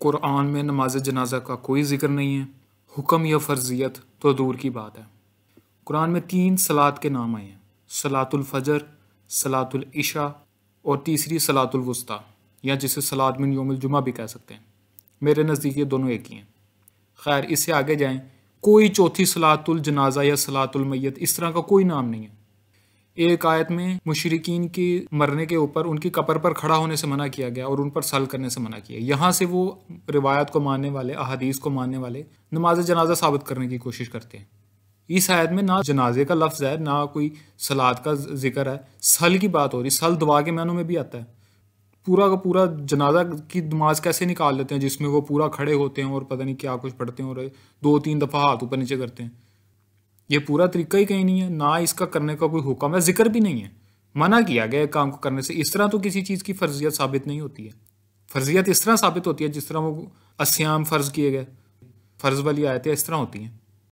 कुरान में नमाज जनाजा का कोई ज़िक्र नहीं है हुक्म या फ़र्जियत तो दूर की बात है कुरान में तीन सलात के नाम आए हैं सलातुलफ़जर सलातुलशा और तीसरी सलातुलवस्ता या जिसे सलाद मिन योम जुमा भी कह सकते हैं मेरे नज़दीक ये दोनों एक ही हैं खैर इससे आगे जाएं कोई चौथी सलातुल जनाजा या सलातुल मैत इस तरह का कोई नाम नहीं है एक आयत में मुशरकिन के मरने के ऊपर उनकी कपर पर खड़ा होने से मना किया गया और उन पर सल करने से मना किया यहाँ से वो रिवायत को मानने वाले अहदीस को मानने वाले नमाज जनाजा साबित करने की कोशिश करते हैं इस आयत में ना जनाजे का लफ्ज़ है ना कोई सलाद का जिक्र है सल की बात हो रही सल दुआ के मैनों में भी आता है पूरा का पूरा जनाजा की नमाज कैसे निकाल लेते हैं जिसमें वो पूरा खड़े होते हैं और पता नहीं क्या कुछ पढ़ते हैं और दो तीन दफ़ा हाथ ऊपर नीचे करते हैं ये पूरा तरीका ही कहीं नहीं है ना इसका करने का कोई हुक्म है जिक्र भी नहीं है मना किया गया काम को करने से इस तरह तो किसी चीज़ की फर्जियत साबित नहीं होती है फर्जियत इस तरह साबित होती है जिस तरह वो अस्याम फ़र्ज़ किए गए फ़र्ज़ वाली आयतें इस तरह होती हैं